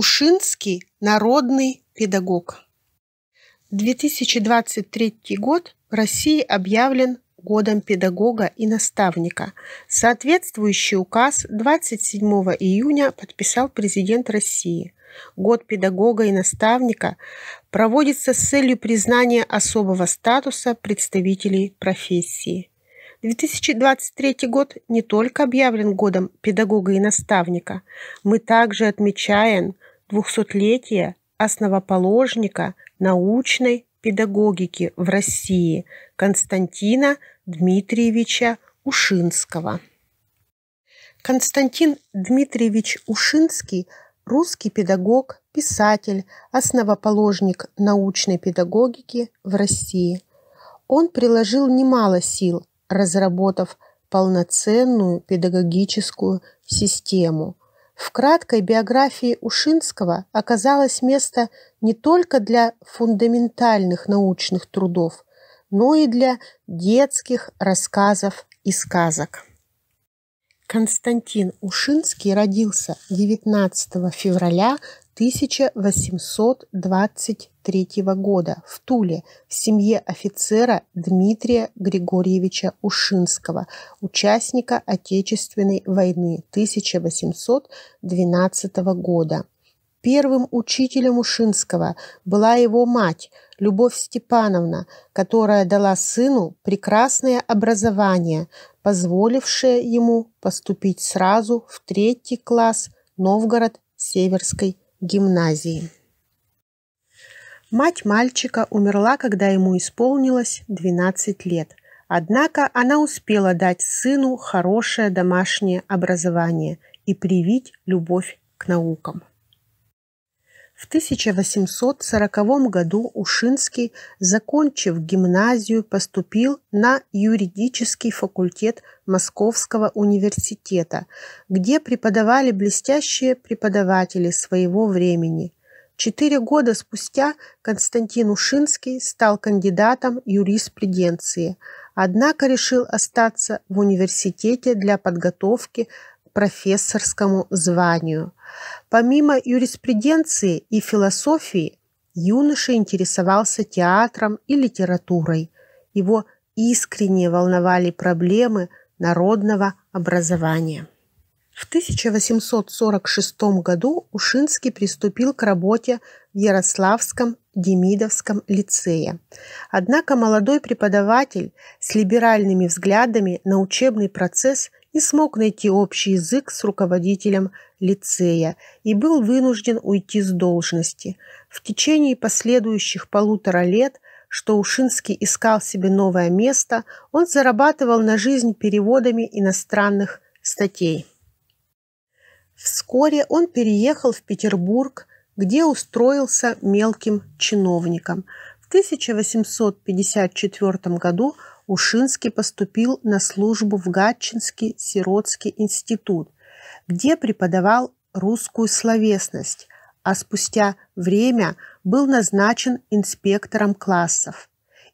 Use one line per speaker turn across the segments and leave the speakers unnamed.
Ушинский народный педагог. 2023 год в России объявлен годом педагога и наставника. Соответствующий указ 27 июня подписал президент России. Год педагога и наставника проводится с целью признания особого статуса представителей профессии. 2023 год не только объявлен годом педагога и наставника, мы также отмечаем – двухсотлетия основоположника научной педагогики в России Константина Дмитриевича Ушинского. Константин Дмитриевич Ушинский – русский педагог, писатель, основоположник научной педагогики в России. Он приложил немало сил, разработав полноценную педагогическую систему, в краткой биографии Ушинского оказалось место не только для фундаментальных научных трудов, но и для детских рассказов и сказок. Константин Ушинский родился 19 февраля 1823 года в Туле в семье офицера Дмитрия Григорьевича Ушинского, участника Отечественной войны 1812 года. Первым учителем Ушинского была его мать, Любовь Степановна, которая дала сыну прекрасное образование, позволившее ему поступить сразу в третий класс Новгород Северской гимназии. Мать мальчика умерла, когда ему исполнилось 12 лет. Однако она успела дать сыну хорошее домашнее образование и привить любовь к наукам. В 1840 году Ушинский, закончив гимназию, поступил на юридический факультет Московского университета, где преподавали блестящие преподаватели своего времени. Четыре года спустя Константин Ушинский стал кандидатом юриспруденции, однако решил остаться в университете для подготовки к профессорскому званию – Помимо юриспруденции и философии, юноша интересовался театром и литературой. Его искренне волновали проблемы народного образования. В 1846 году Ушинский приступил к работе в Ярославском Демидовском лицее. Однако молодой преподаватель с либеральными взглядами на учебный процесс и смог найти общий язык с руководителем лицея и был вынужден уйти с должности. В течение последующих полутора лет, что Ушинский искал себе новое место, он зарабатывал на жизнь переводами иностранных статей. Вскоре он переехал в Петербург, где устроился мелким чиновником. В 1854 году Ушинский поступил на службу в Гатчинский сиротский институт, где преподавал русскую словесность, а спустя время был назначен инспектором классов.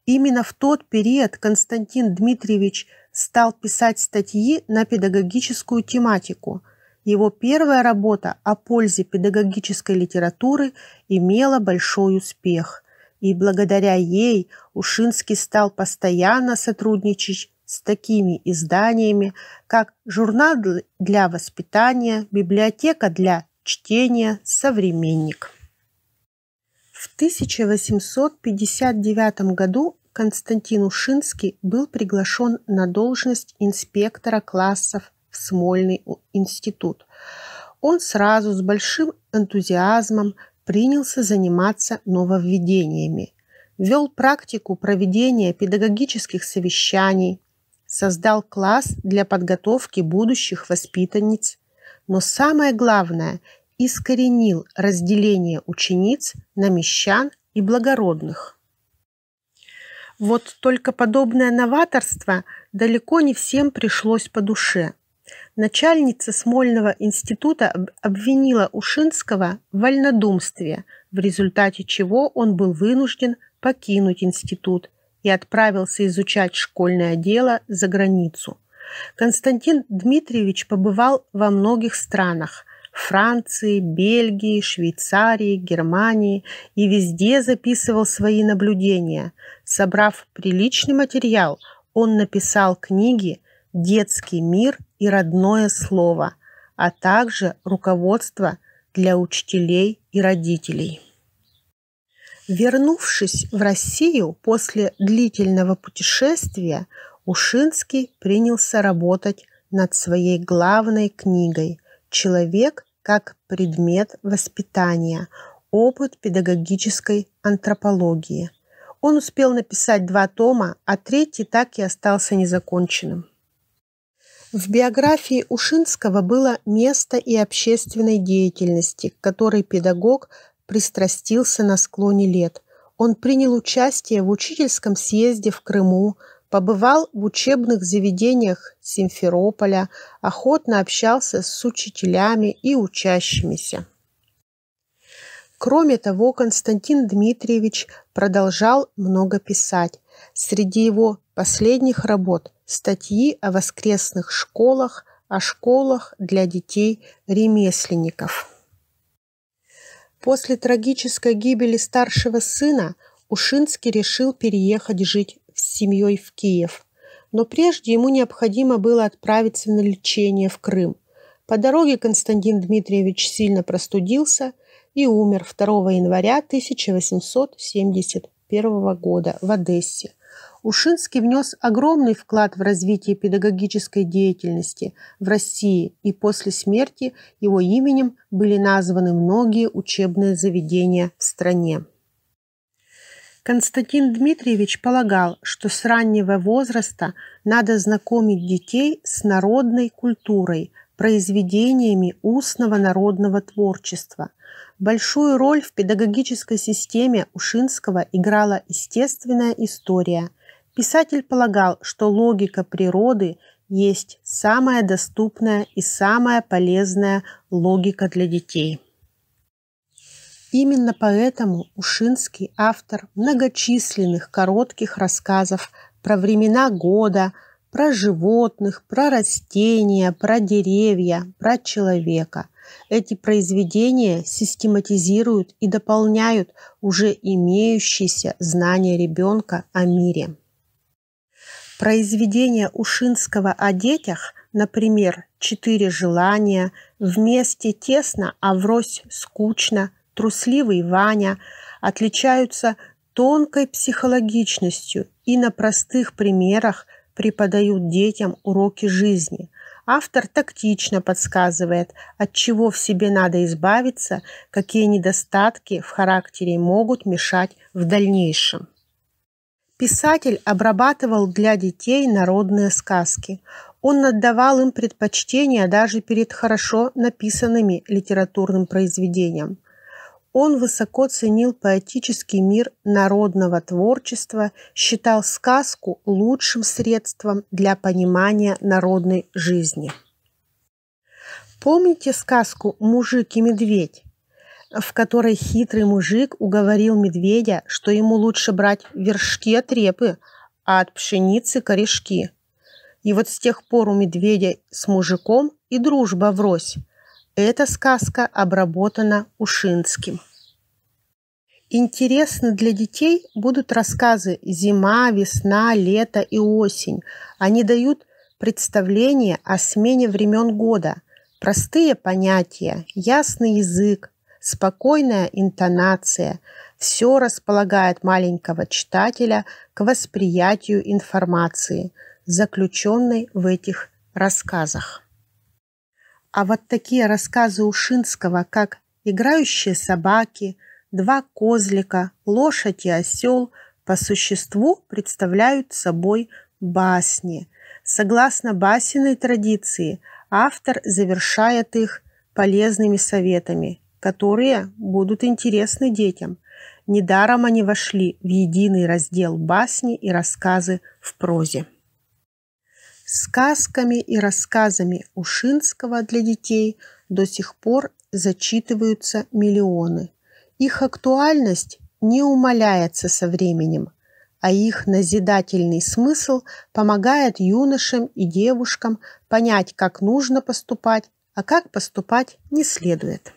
Именно в тот период Константин Дмитриевич стал писать статьи на педагогическую тематику. Его первая работа о пользе педагогической литературы имела большой успех и благодаря ей Ушинский стал постоянно сотрудничать с такими изданиями, как «Журнал для воспитания», «Библиотека для чтения», «Современник». В 1859 году Константин Ушинский был приглашен на должность инспектора классов в Смольный институт. Он сразу с большим энтузиазмом принялся заниматься нововведениями, вел практику проведения педагогических совещаний, создал класс для подготовки будущих воспитанниц, но самое главное – искоренил разделение учениц на мещан и благородных. Вот только подобное новаторство далеко не всем пришлось по душе – Начальница Смольного института обвинила Ушинского в вольнодумстве, в результате чего он был вынужден покинуть институт и отправился изучать школьное дело за границу. Константин Дмитриевич побывал во многих странах – Франции, Бельгии, Швейцарии, Германии и везде записывал свои наблюдения. Собрав приличный материал, он написал книги детский мир и родное слово, а также руководство для учителей и родителей. Вернувшись в Россию после длительного путешествия, Ушинский принялся работать над своей главной книгой «Человек как предмет воспитания. Опыт педагогической антропологии». Он успел написать два тома, а третий так и остался незаконченным. В биографии Ушинского было место и общественной деятельности, к которой педагог пристрастился на склоне лет. Он принял участие в учительском съезде в Крыму, побывал в учебных заведениях Симферополя, охотно общался с учителями и учащимися. Кроме того, Константин Дмитриевич продолжал много писать. Среди его последних работ статьи о воскресных школах, о школах для детей-ремесленников. После трагической гибели старшего сына Ушинский решил переехать жить с семьей в Киев. Но прежде ему необходимо было отправиться на лечение в Крым. По дороге Константин Дмитриевич сильно простудился и умер 2 января 1871 года в Одессе – Ушинский внес огромный вклад в развитие педагогической деятельности в России, и после смерти его именем были названы многие учебные заведения в стране. Константин Дмитриевич полагал, что с раннего возраста надо знакомить детей с народной культурой, произведениями устного народного творчества, Большую роль в педагогической системе Ушинского играла естественная история. Писатель полагал, что логика природы есть самая доступная и самая полезная логика для детей. Именно поэтому Ушинский автор многочисленных коротких рассказов про времена года, про животных, про растения, про деревья, про человека – эти произведения систематизируют и дополняют уже имеющиеся знания ребенка о мире. Произведения Ушинского о детях, например, «Четыре желания», «Вместе тесно, а врозь скучно», «Трусливый Ваня» отличаются тонкой психологичностью и на простых примерах преподают детям уроки жизни, автор тактично подсказывает, от чего в себе надо избавиться, какие недостатки в характере могут мешать в дальнейшем. Писатель обрабатывал для детей народные сказки. Он отдавал им предпочтение даже перед хорошо написанными литературным произведением. Он высоко ценил поэтический мир народного творчества, считал сказку лучшим средством для понимания народной жизни. Помните сказку «Мужик и медведь», в которой хитрый мужик уговорил медведя, что ему лучше брать вершки от репы, а от пшеницы корешки. И вот с тех пор у медведя с мужиком и дружба врозь – эта сказка обработана Ушинским. Интересны для детей будут рассказы «Зима», «Весна», «Лето» и «Осень». Они дают представление о смене времен года, простые понятия, ясный язык, спокойная интонация. Все располагает маленького читателя к восприятию информации, заключенной в этих рассказах. А вот такие рассказы Ушинского, как «Играющие собаки», «Два козлика», «Лошадь и осел» по существу представляют собой басни. Согласно басенной традиции, автор завершает их полезными советами, которые будут интересны детям. Недаром они вошли в единый раздел басни и рассказы в прозе. Сказками и рассказами Ушинского для детей до сих пор зачитываются миллионы. Их актуальность не умаляется со временем, а их назидательный смысл помогает юношам и девушкам понять, как нужно поступать, а как поступать не следует.